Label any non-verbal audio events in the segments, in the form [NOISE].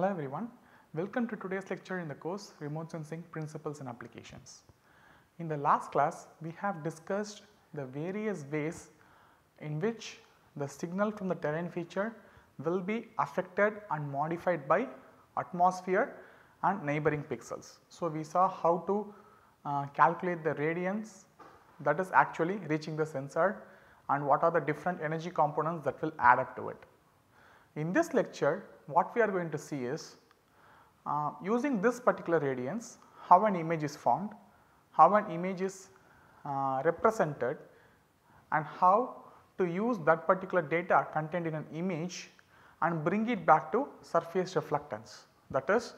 Hello everyone, welcome to today's lecture in the course Remote Sensing Principles and Applications. In the last class, we have discussed the various ways in which the signal from the terrain feature will be affected and modified by atmosphere and neighboring pixels. So, we saw how to uh, calculate the radiance that is actually reaching the sensor and what are the different energy components that will add up to it. In this lecture, what we are going to see is uh, using this particular radiance how an image is formed, how an image is uh, represented and how to use that particular data contained in an image and bring it back to surface reflectance. That is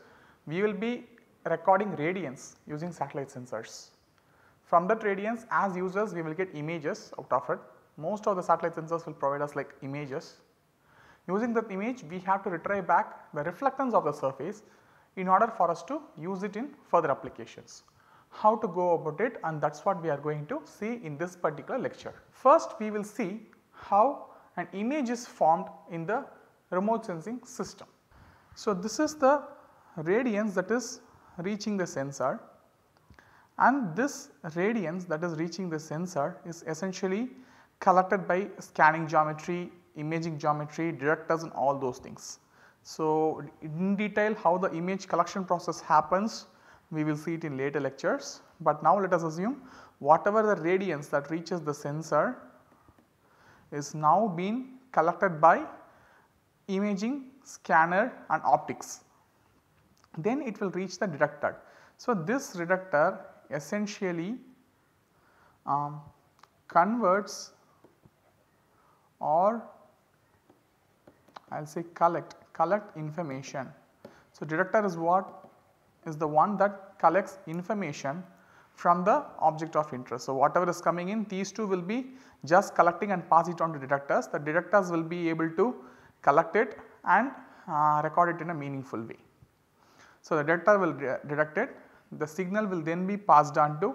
we will be recording radiance using satellite sensors. From that radiance as users we will get images out of it. Most of the satellite sensors will provide us like images Using that image we have to retrieve back the reflectance of the surface in order for us to use it in further applications. How to go about it and that is what we are going to see in this particular lecture. First we will see how an image is formed in the remote sensing system. So, this is the radiance that is reaching the sensor and this radiance that is reaching the sensor is essentially collected by scanning geometry imaging geometry, directors and all those things. So, in detail how the image collection process happens we will see it in later lectures, but now let us assume whatever the radiance that reaches the sensor is now being collected by imaging scanner and optics. Then it will reach the detector. So, this detector essentially um, converts or I will say collect, collect information. So, detector is what is the one that collects information from the object of interest. So, whatever is coming in these two will be just collecting and pass it on to detectors. The detectors will be able to collect it and uh, record it in a meaningful way. So, the detector will detect it the signal will then be passed on to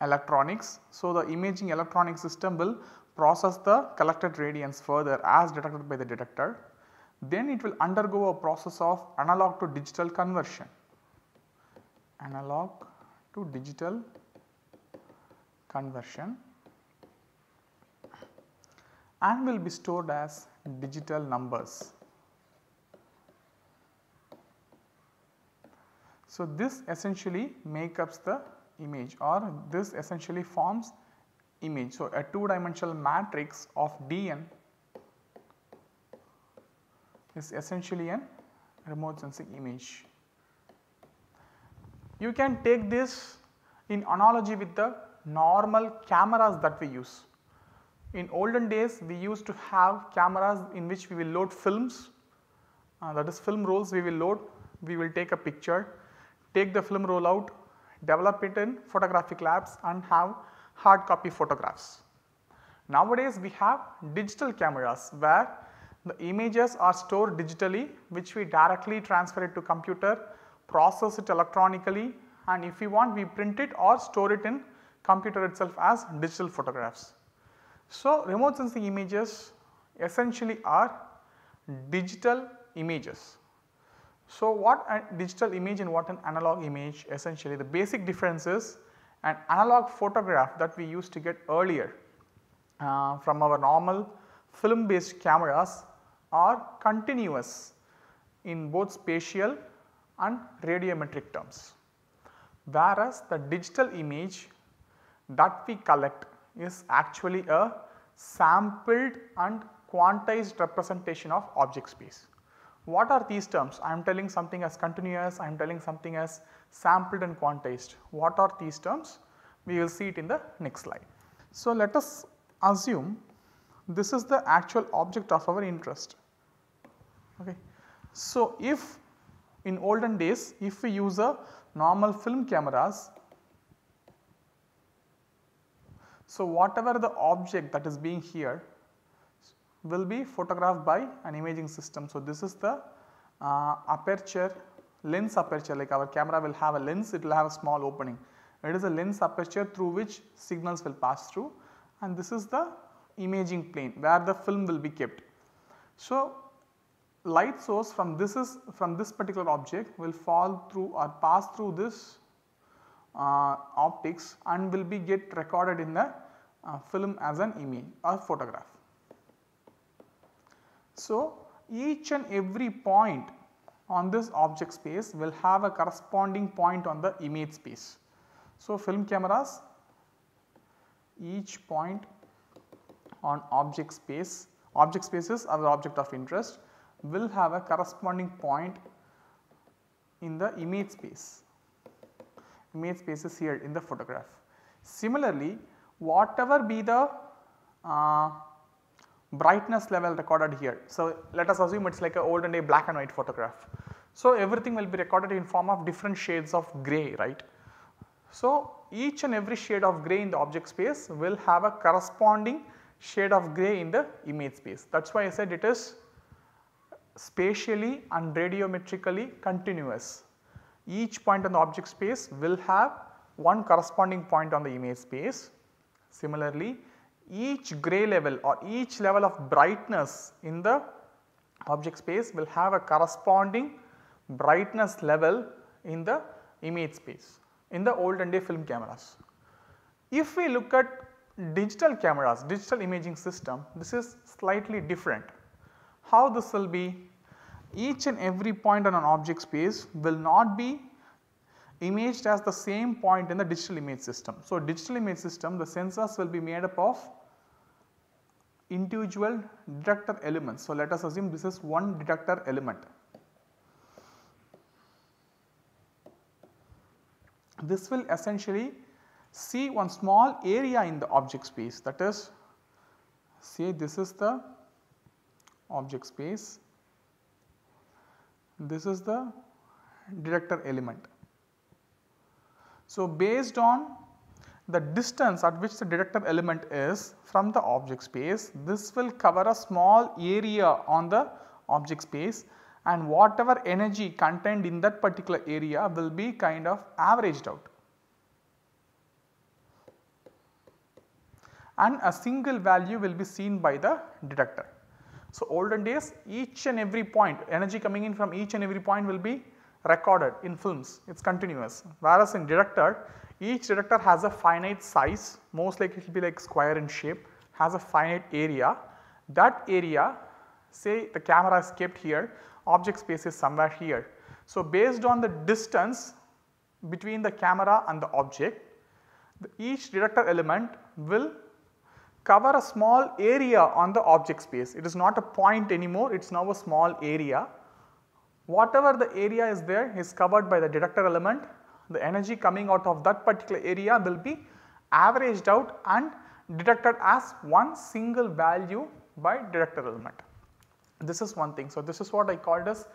electronics. So, the imaging electronic system will process the collected radiance further as detected by the detector then it will undergo a process of analog to digital conversion. Analog to digital conversion and will be stored as digital numbers. So, this essentially makes up the image or this essentially forms image. So, a two dimensional matrix of Dn is essentially an remote sensing image. You can take this in analogy with the normal cameras that we use. In olden days we used to have cameras in which we will load films uh, that is film rolls we will load, we will take a picture, take the film roll out, develop it in photographic labs and have hard copy photographs. Nowadays we have digital cameras where the images are stored digitally which we directly transfer it to computer, process it electronically and if we want we print it or store it in computer itself as digital photographs. So, remote sensing images essentially are digital images. So, what a digital image and what an analog image essentially the basic difference is an analog photograph that we used to get earlier uh, from our normal film based cameras are continuous in both spatial and radiometric terms. Whereas the digital image that we collect is actually a sampled and quantized representation of object space. What are these terms? I am telling something as continuous, I am telling something as sampled and quantized. What are these terms? We will see it in the next slide. So, let us assume this is the actual object of our interest Okay. So, if in olden days if we use a normal film cameras, so whatever the object that is being here will be photographed by an imaging system. So, this is the uh, aperture lens aperture like our camera will have a lens it will have a small opening. It is a lens aperture through which signals will pass through and this is the imaging plane where the film will be kept. So, light source from this is from this particular object will fall through or pass through this uh, optics and will be get recorded in the uh, film as an image or photograph. So, each and every point on this object space will have a corresponding point on the image space. So, film cameras each point on object space, object spaces are the object of interest will have a corresponding point in the image space, image space is here in the photograph. Similarly, whatever be the uh, brightness level recorded here. So, let us assume it is like an old and a black and white photograph. So, everything will be recorded in form of different shades of grey right. So, each and every shade of grey in the object space will have a corresponding shade of grey in the image space that is why I said it is spatially and radiometrically continuous. Each point on the object space will have one corresponding point on the image space. Similarly, each gray level or each level of brightness in the object space will have a corresponding brightness level in the image space in the olden day film cameras. If we look at digital cameras, digital imaging system, this is slightly different. How this will be? Each and every point on an object space will not be imaged as the same point in the digital image system. So, digital image system the sensors will be made up of individual detector elements. So, let us assume this is one detector element. This will essentially see one small area in the object space that is say this is the object space. This is the detector element. So, based on the distance at which the detector element is from the object space, this will cover a small area on the object space and whatever energy contained in that particular area will be kind of averaged out. And a single value will be seen by the detector. So, olden days each and every point energy coming in from each and every point will be recorded in films it is continuous whereas in detector each detector has a finite size most likely it will be like square in shape has a finite area that area say the camera is kept here object space is somewhere here. So, based on the distance between the camera and the object the each detector element will cover a small area on the object space. It is not a point anymore, it is now a small area. Whatever the area is there is covered by the detector element. The energy coming out of that particular area will be averaged out and detected as one single value by detector element. This is one thing. So, this is what I called as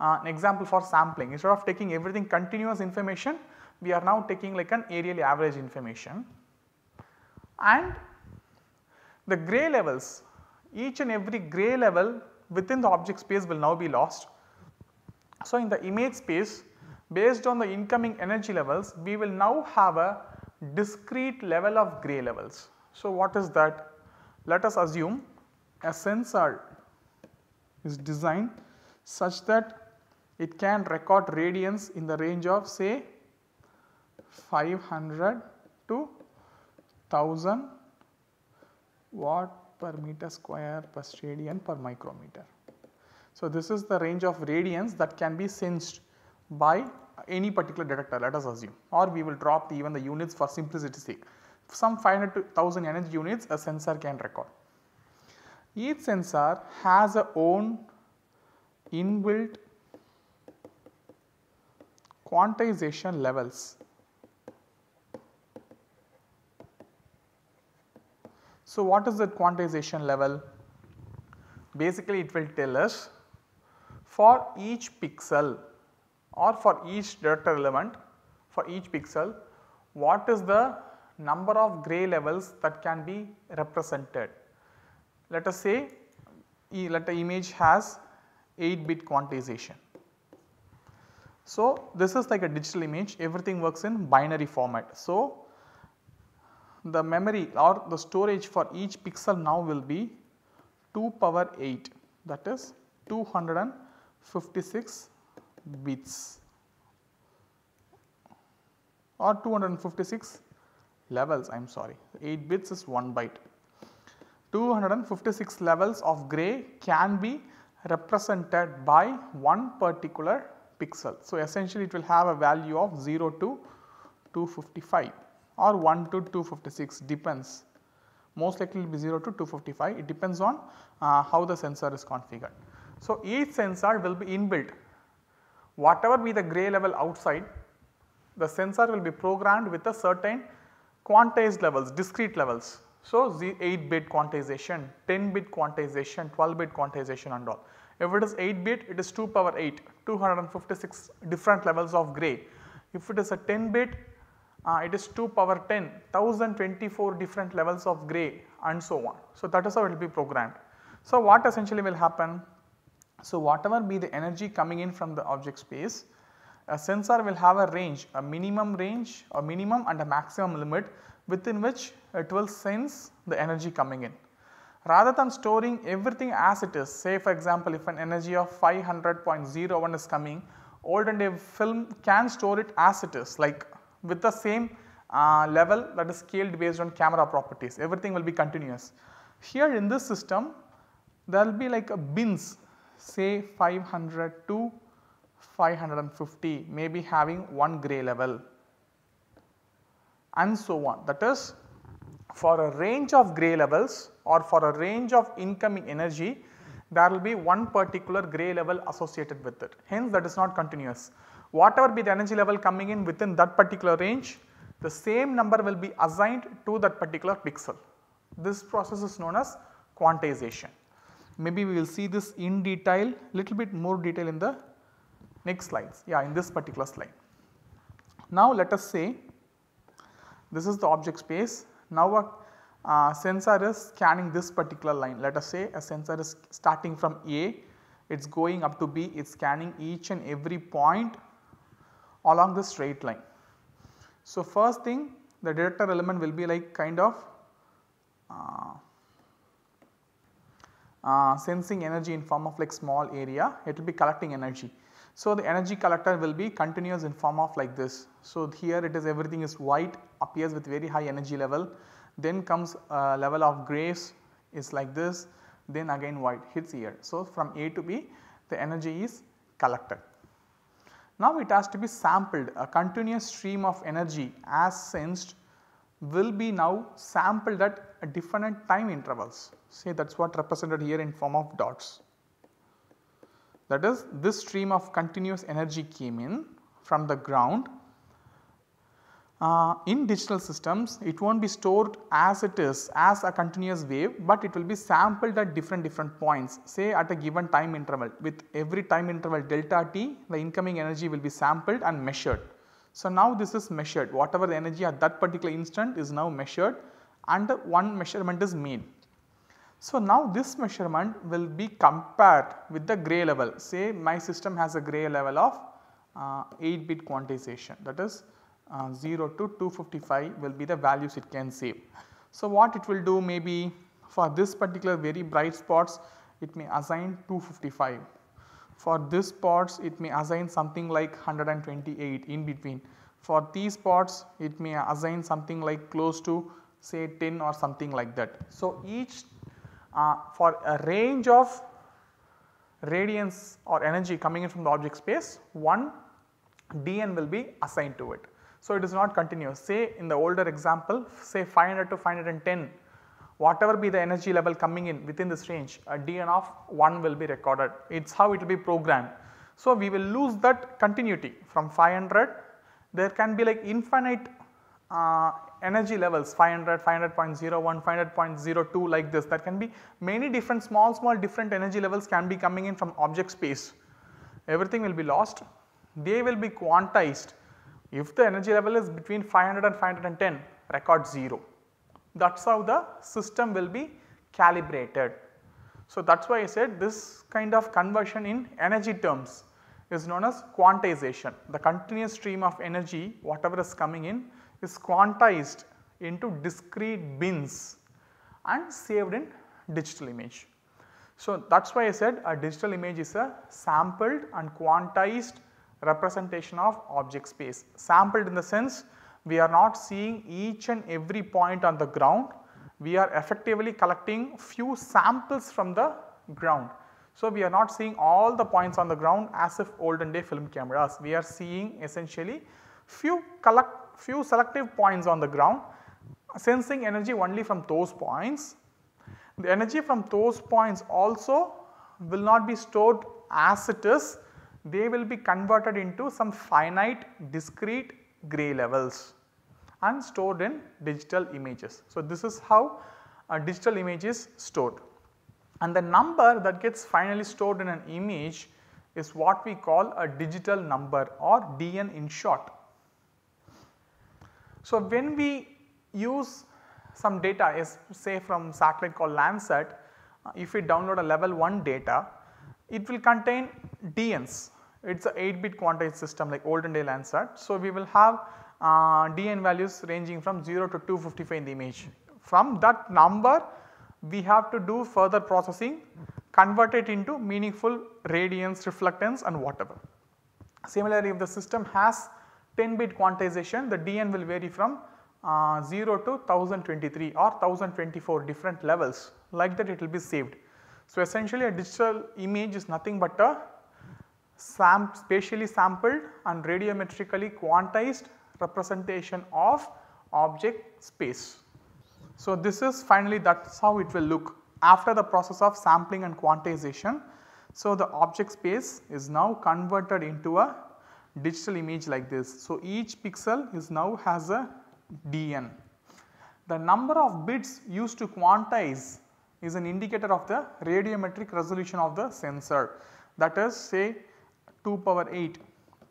uh, an example for sampling. Instead of taking everything continuous information, we are now taking like an aerial average information. And the gray levels, each and every gray level within the object space will now be lost. So, in the image space based on the incoming energy levels we will now have a discrete level of gray levels. So, what is that? Let us assume a sensor is designed such that it can record radiance in the range of say 500 to 1000 watt per meter square per radian per micrometer. So, this is the range of radians that can be sensed by any particular detector let us assume or we will drop the even the units for simplicity sake. Some 500 energy units a sensor can record. Each sensor has a own inbuilt quantization levels So, what is the quantization level? Basically it will tell us for each pixel or for each data element for each pixel what is the number of gray levels that can be represented. Let us say let the image has 8 bit quantization. So, this is like a digital image everything works in binary format. So, the memory or the storage for each pixel now will be 2 power 8 that is 256 bits or 256 levels I am sorry 8 bits is 1 byte. 256 levels of gray can be represented by one particular pixel. So, essentially it will have a value of 0 to 255 or 1 to 256 depends most likely will be 0 to 255 it depends on uh, how the sensor is configured. So, each sensor will be inbuilt whatever be the gray level outside the sensor will be programmed with a certain quantized levels discrete levels. So, 8 bit quantization, 10 bit quantization, 12 bit quantization and all. If it is 8 bit it is 2 power 8 256 different levels of gray. If it is a 10 bit uh, it is 2 power 10, 1024 different levels of gray and so on. So, that is how it will be programmed. So, what essentially will happen? So, whatever be the energy coming in from the object space, a sensor will have a range, a minimum range, a minimum and a maximum limit within which uh, it will sense the energy coming in. Rather than storing everything as it is, say for example, if an energy of 500.01 is coming, old and a film can store it as it is like with the same uh, level that is scaled based on camera properties everything will be continuous. Here in this system there will be like a bins say 500 to 550 maybe having one gray level and so on that is for a range of gray levels or for a range of incoming energy there will be one particular gray level associated with it hence that is not continuous whatever be the energy level coming in within that particular range, the same number will be assigned to that particular pixel. This process is known as quantization. Maybe we will see this in detail, little bit more detail in the next slides, yeah in this particular slide. Now let us say this is the object space, now a uh, sensor is scanning this particular line, let us say a sensor is starting from A, it is going up to B, it is scanning each and every point along the straight line. So, first thing the detector element will be like kind of uh, uh, sensing energy in form of like small area it will be collecting energy. So, the energy collector will be continuous in form of like this. So, here it is everything is white appears with very high energy level then comes a uh, level of grays is like this then again white hits here. So, from A to B the energy is collected. Now it has to be sampled a continuous stream of energy as sensed will be now sampled at different time intervals say that is what represented here in form of dots. That is this stream of continuous energy came in from the ground uh, in digital systems it won't be stored as it is as a continuous wave, but it will be sampled at different different points say at a given time interval with every time interval delta t the incoming energy will be sampled and measured. So, now this is measured whatever the energy at that particular instant is now measured and one measurement is made. So, now this measurement will be compared with the gray level say my system has a gray level of uh, 8 bit quantization that is uh, 0 to 255 will be the values it can save. So, what it will do maybe for this particular very bright spots it may assign 255. For this spots it may assign something like 128 in between. For these spots it may assign something like close to say 10 or something like that. So, each uh, for a range of radiance or energy coming in from the object space one dn will be assigned to it. So, it is not continuous say in the older example say 500 to 510 whatever be the energy level coming in within this range a dn of 1 will be recorded it is how it will be programmed. So, we will lose that continuity from 500 there can be like infinite uh, energy levels 500, 500.01, 500.02 like this There can be many different small small different energy levels can be coming in from object space everything will be lost they will be quantized if the energy level is between 500 and 510 record 0 that is how the system will be calibrated. So, that is why I said this kind of conversion in energy terms is known as quantization. The continuous stream of energy whatever is coming in is quantized into discrete bins and saved in digital image. So, that is why I said a digital image is a sampled and quantized representation of object space. Sampled in the sense we are not seeing each and every point on the ground, we are effectively collecting few samples from the ground. So, we are not seeing all the points on the ground as if olden day film cameras, we are seeing essentially few collect few selective points on the ground sensing energy only from those points. The energy from those points also will not be stored as it is they will be converted into some finite discrete gray levels and stored in digital images. So, this is how a digital image is stored and the number that gets finally stored in an image is what we call a digital number or DN in short. So, when we use some data is say from satellite called Landsat, uh, if we download a level 1 data, it will contain DNs it is a 8 bit quantized system like olden day Landsat. So, we will have uh, dn values ranging from 0 to 255 in the image. From that number we have to do further processing convert it into meaningful radiance, reflectance and whatever. Similarly, if the system has 10 bit quantization the dn will vary from uh, 0 to 1023 or 1024 different levels like that it will be saved. So, essentially a digital image is nothing but a sam spatially sampled and radiometrically quantized representation of object space. So, this is finally that is how it will look after the process of sampling and quantization. So, the object space is now converted into a digital image like this. So, each pixel is now has a dn. The number of bits used to quantize is an indicator of the radiometric resolution of the sensor that is say 2 power 8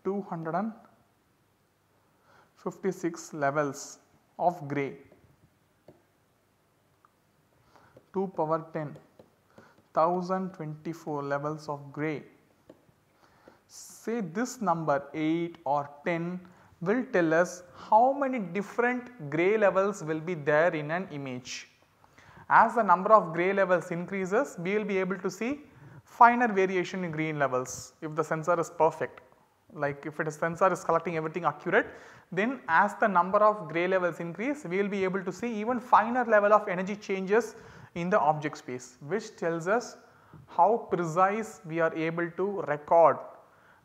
256 levels of gray 2 power 10 1024 levels of gray. Say this number 8 or 10 will tell us how many different gray levels will be there in an image. As the number of gray levels increases, we will be able to see finer variation in green levels if the sensor is perfect. Like if it is sensor is collecting everything accurate, then as the number of gray levels increase, we will be able to see even finer level of energy changes in the object space, which tells us how precise we are able to record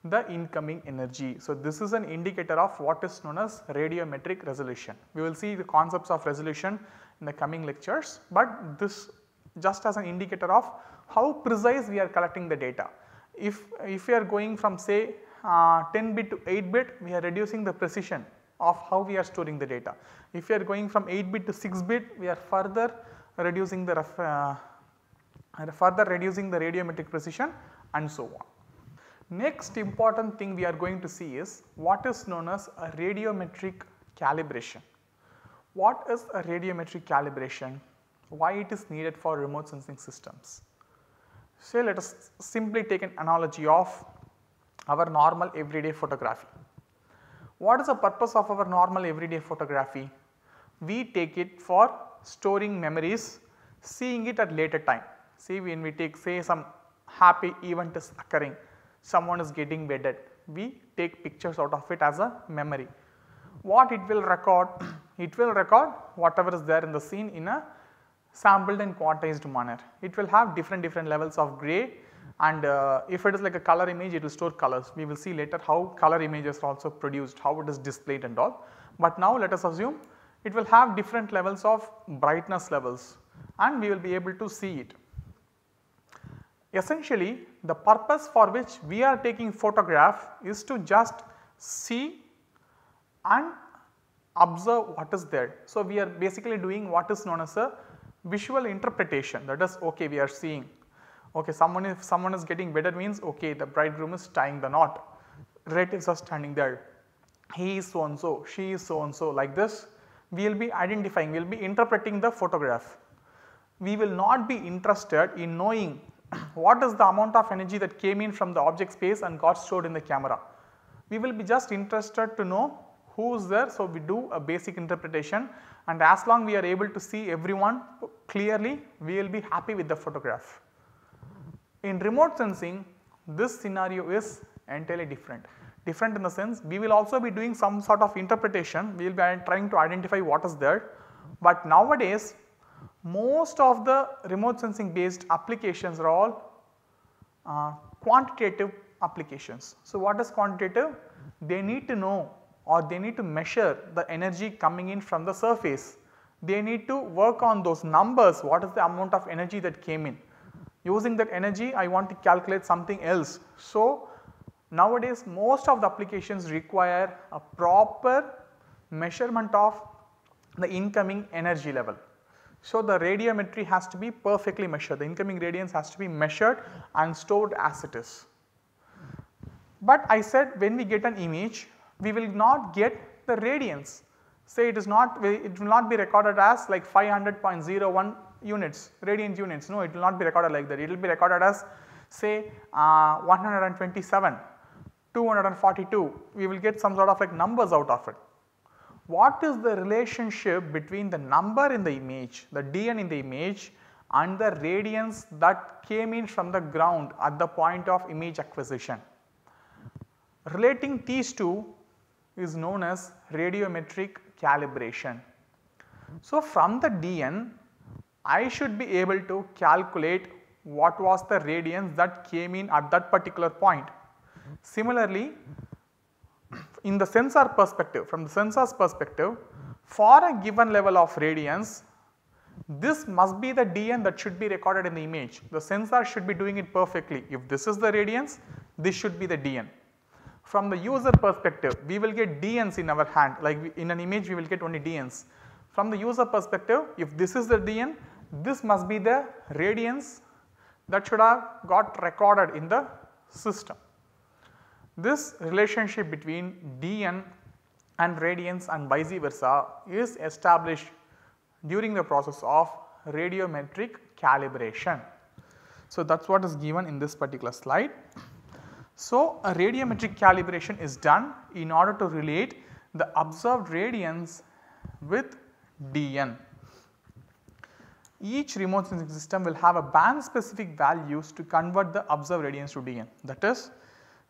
the incoming energy. So, this is an indicator of what is known as radiometric resolution. We will see the concepts of resolution in the coming lectures, but this just as an indicator of how precise we are collecting the data. If, if we are going from say uh, 10 bit to 8 bit, we are reducing the precision of how we are storing the data. If we are going from 8 bit to 6 bit, we are further reducing the ref, uh, further reducing the radiometric precision and so on. Next important thing we are going to see is what is known as a radiometric calibration. What is a radiometric calibration? Why it is needed for remote sensing systems? Say let us simply take an analogy of our normal everyday photography. What is the purpose of our normal everyday photography? We take it for storing memories, seeing it at later time. See when we take say some happy event is occurring, someone is getting wedded, we take pictures out of it as a memory. What it will record? [CLEARS THROAT] it will record whatever is there in the scene in a sampled in quantized manner. It will have different different levels of gray and uh, if it is like a color image it will store colors. We will see later how color images are also produced, how it is displayed and all. But now let us assume it will have different levels of brightness levels and we will be able to see it. Essentially the purpose for which we are taking photograph is to just see and observe what is there. So, we are basically doing what is known as a visual interpretation that is okay we are seeing okay someone if someone is getting better means okay the bridegroom is tying the knot relatives are standing there he is so and so she is so and so like this we will be identifying we will be interpreting the photograph we will not be interested in knowing [CLEARS THROAT] what is the amount of energy that came in from the object space and got stored in the camera we will be just interested to know who is there so we do a basic interpretation and as long we are able to see everyone clearly we will be happy with the photograph. In remote sensing this scenario is entirely different. Different in the sense we will also be doing some sort of interpretation we will be trying to identify what is there. But nowadays most of the remote sensing based applications are all uh, quantitative applications. So, what is quantitative? They need to know or they need to measure the energy coming in from the surface. They need to work on those numbers what is the amount of energy that came in. Using that energy I want to calculate something else. So, nowadays most of the applications require a proper measurement of the incoming energy level. So, the radiometry has to be perfectly measured, the incoming radiance has to be measured and stored as it is. But I said when we get an image we will not get the radians. Say it is not, it will not be recorded as like 500.01 units, radians units. No, it will not be recorded like that. It will be recorded as say uh, 127, 242. We will get some sort of like numbers out of it. What is the relationship between the number in the image, the dn in the image and the radians that came in from the ground at the point of image acquisition? Relating these two is known as radiometric calibration. So, from the DN I should be able to calculate what was the radiance that came in at that particular point. Similarly, in the sensor perspective from the sensor's perspective for a given level of radiance this must be the DN that should be recorded in the image. The sensor should be doing it perfectly. If this is the radiance, this should be the DN from the user perspective we will get DNs in our hand like we, in an image we will get only DNs. From the user perspective if this is the DN this must be the radiance that should have got recorded in the system. This relationship between DN and radiance and vice versa is established during the process of radiometric calibration. So, that is what is given in this particular slide. So, a radiometric calibration is done in order to relate the observed radiance with dn. Each remote sensing system will have a band specific values to convert the observed radiance to dn. That is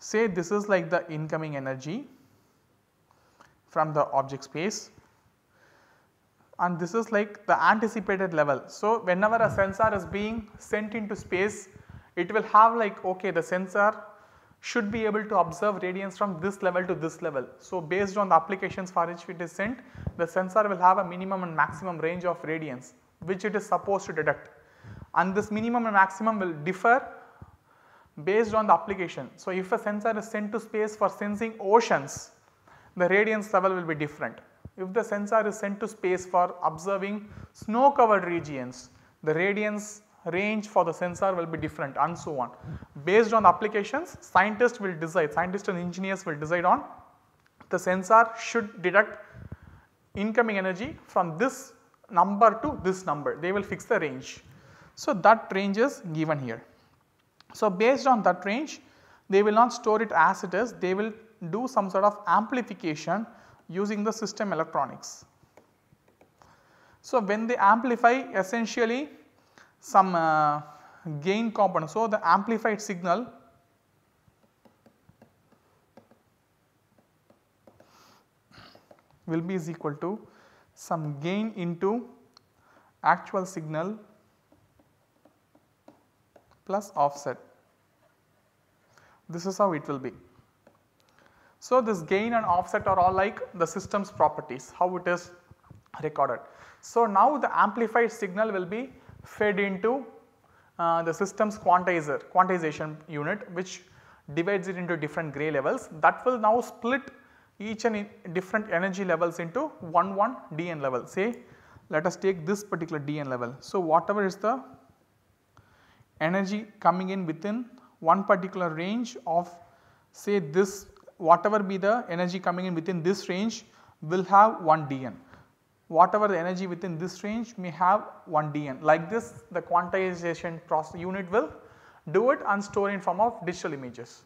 say this is like the incoming energy from the object space and this is like the anticipated level. So, whenever a sensor is being sent into space it will have like okay the sensor should be able to observe radiance from this level to this level. So, based on the applications for which it is sent, the sensor will have a minimum and maximum range of radiance which it is supposed to detect and this minimum and maximum will differ based on the application. So, if a sensor is sent to space for sensing oceans, the radiance level will be different. If the sensor is sent to space for observing snow covered regions, the radiance range for the sensor will be different and so on. Based on applications scientists will decide, scientists and engineers will decide on the sensor should detect incoming energy from this number to this number, they will fix the range. So, that range is given here. So, based on that range they will not store it as it is, they will do some sort of amplification using the system electronics. So, when they amplify essentially some uh, gain component. So, the amplified signal will be is equal to some gain into actual signal plus offset. This is how it will be. So, this gain and offset are all like the system's properties, how it is recorded. So, now the amplified signal will be fed into uh, the system's quantizer quantization unit which divides it into different gray levels that will now split each and different energy levels into one one dn level say let us take this particular dn level. So, whatever is the energy coming in within one particular range of say this whatever be the energy coming in within this range will have one dn whatever the energy within this range may have 1 dn. Like this the quantization process unit will do it and store in form of digital images.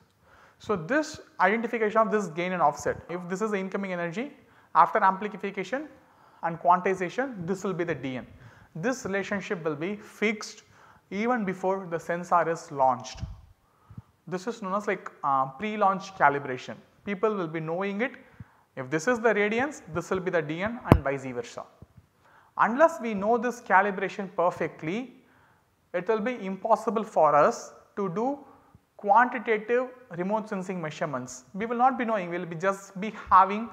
So, this identification of this gain and offset if this is the incoming energy after amplification and quantization this will be the dn. This relationship will be fixed even before the sensor is launched. This is known as like uh, pre-launch calibration people will be knowing it if this is the radiance, this will be the dn and vice versa. Unless we know this calibration perfectly, it will be impossible for us to do quantitative remote sensing measurements. We will not be knowing, we will be just be having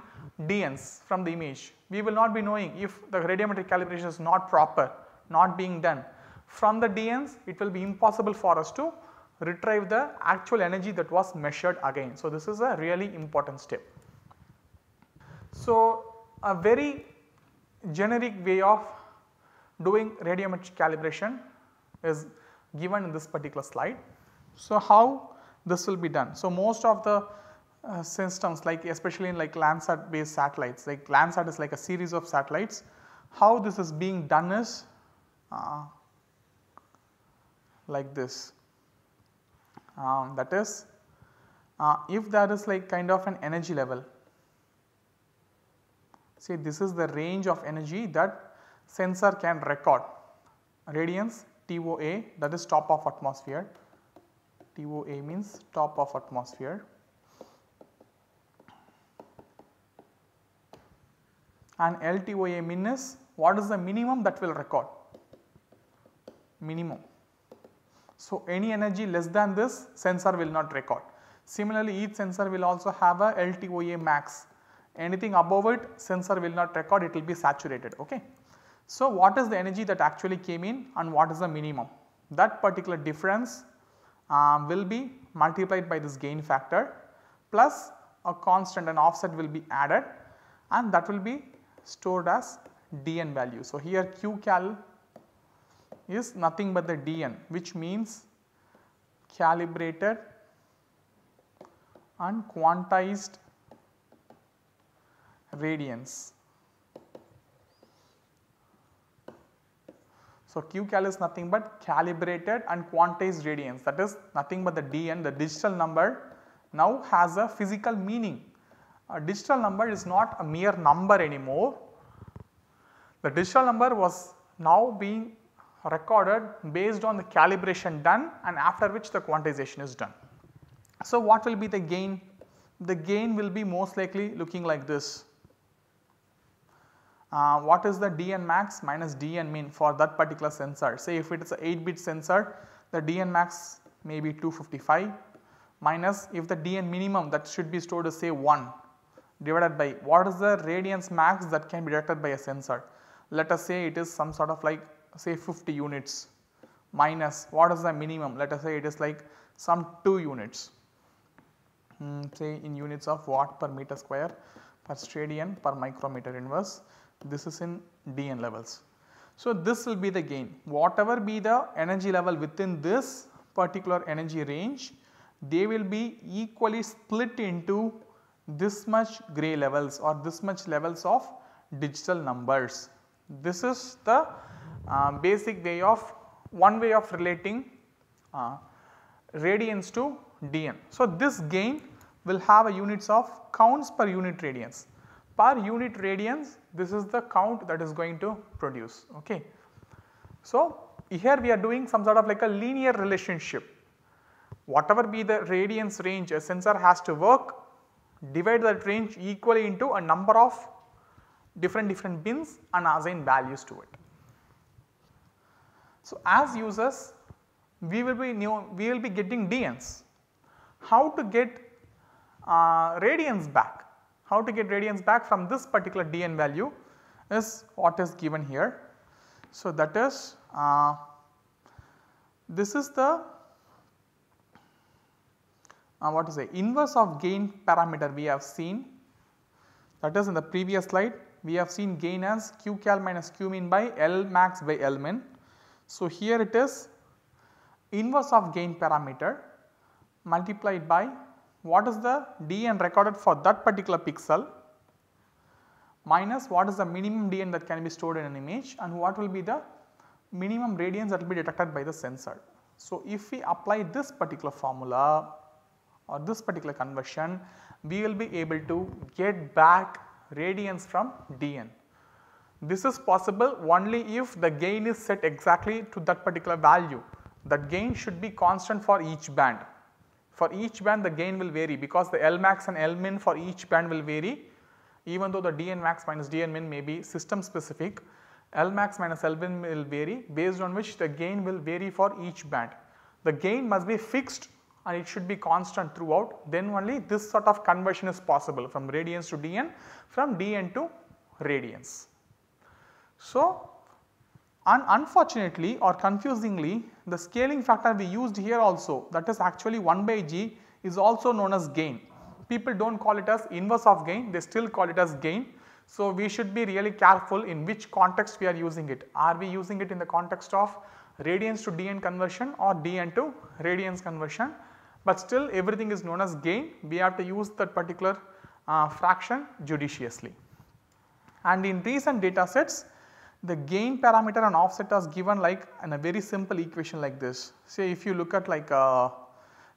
DNs from the image. We will not be knowing if the radiometric calibration is not proper, not being done. From the DNs, it will be impossible for us to retrieve the actual energy that was measured again. So, this is a really important step. So, a very generic way of doing radiometric calibration is given in this particular slide. So, how this will be done? So, most of the uh, systems like especially in like Landsat based satellites like Landsat is like a series of satellites. How this is being done is uh, like this um, that is uh, if there is like kind of an energy level See this is the range of energy that sensor can record Radiance TOA that is top of atmosphere, TOA means top of atmosphere and LTOA min is what is the minimum that will record minimum. So, any energy less than this sensor will not record. Similarly, each sensor will also have a LTOA max anything above it sensor will not record it will be saturated ok. So, what is the energy that actually came in and what is the minimum that particular difference um, will be multiplied by this gain factor plus a constant and offset will be added and that will be stored as dn value. So, here Q cal is nothing but the dn which means calibrated and quantized radians. So, QCal is nothing but calibrated and quantized radians that is nothing but the DN the digital number now has a physical meaning. A digital number is not a mere number anymore. The digital number was now being recorded based on the calibration done and after which the quantization is done. So, what will be the gain? The gain will be most likely looking like this uh, what is the dn max minus dn min for that particular sensor. Say if it is a 8 bit sensor the dn max may be 255 minus if the dn minimum that should be stored is say 1 divided by what is the radiance max that can be detected by a sensor. Let us say it is some sort of like say 50 units minus what is the minimum let us say it is like some 2 units mm, say in units of watt per meter square per stradian per micrometer inverse this is in DN levels. So, this will be the gain whatever be the energy level within this particular energy range they will be equally split into this much gray levels or this much levels of digital numbers. This is the uh, basic way of one way of relating uh, radians to dn. So, this gain will have a units of counts per unit radians per unit radians this is the count that is going to produce. Okay. So, here we are doing some sort of like a linear relationship. Whatever be the radians range a sensor has to work divide that range equally into a number of different different bins and assign values to it. So, as users we will be new, we will be getting DNs. How to get uh, radians back? How to get radians back from this particular dn value is what is given here. So, that is uh, this is the uh, what is the inverse of gain parameter we have seen that is in the previous slide we have seen gain as q cal minus q mean by L max by L min. So, here it is inverse of gain parameter multiplied by what is the dn recorded for that particular pixel minus what is the minimum dn that can be stored in an image and what will be the minimum radiance that will be detected by the sensor. So, if we apply this particular formula or this particular conversion, we will be able to get back radiance from dn. This is possible only if the gain is set exactly to that particular value. That gain should be constant for each band. For each band the gain will vary because the Lmax and Lmin for each band will vary even though the dn max minus dn min may be system specific Lmax minus Lmin will vary based on which the gain will vary for each band. The gain must be fixed and it should be constant throughout then only this sort of conversion is possible from radians to dn from dn to radians. So, and unfortunately or confusingly the scaling factor we used here also that is actually 1 by g is also known as gain. People do not call it as inverse of gain they still call it as gain. So, we should be really careful in which context we are using it. Are we using it in the context of radians to dn conversion or dn to radians conversion but still everything is known as gain we have to use that particular uh, fraction judiciously. And in recent data sets the gain parameter and offset is given like in a very simple equation like this. Say if you look at like a uh,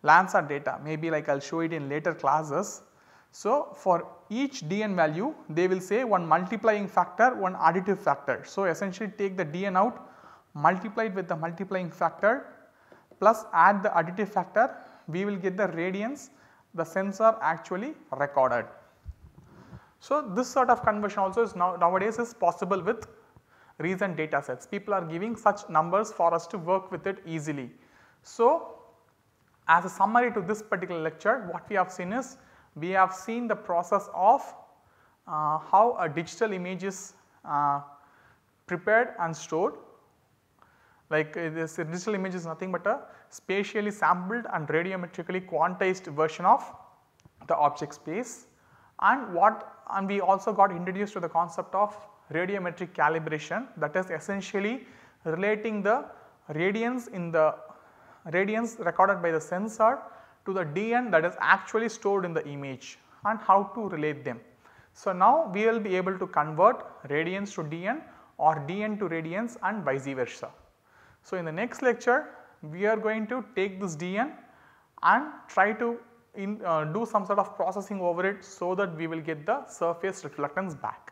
Landsat data maybe like I will show it in later classes. So for each dn value they will say one multiplying factor one additive factor. So essentially take the dn out multiply it with the multiplying factor plus add the additive factor we will get the radians the sensor actually recorded. So this sort of conversion also is now nowadays is possible with recent data sets. People are giving such numbers for us to work with it easily. So, as a summary to this particular lecture what we have seen is we have seen the process of uh, how a digital image is uh, prepared and stored like uh, this digital image is nothing but a spatially sampled and radiometrically quantized version of the object space and what and we also got introduced to the concept of radiometric calibration that is essentially relating the radiance in the radiance recorded by the sensor to the dn that is actually stored in the image and how to relate them. So, now we will be able to convert radiance to dn or dn to radiance and vice versa. So, in the next lecture we are going to take this dn and try to in, uh, do some sort of processing over it so that we will get the surface reflectance back.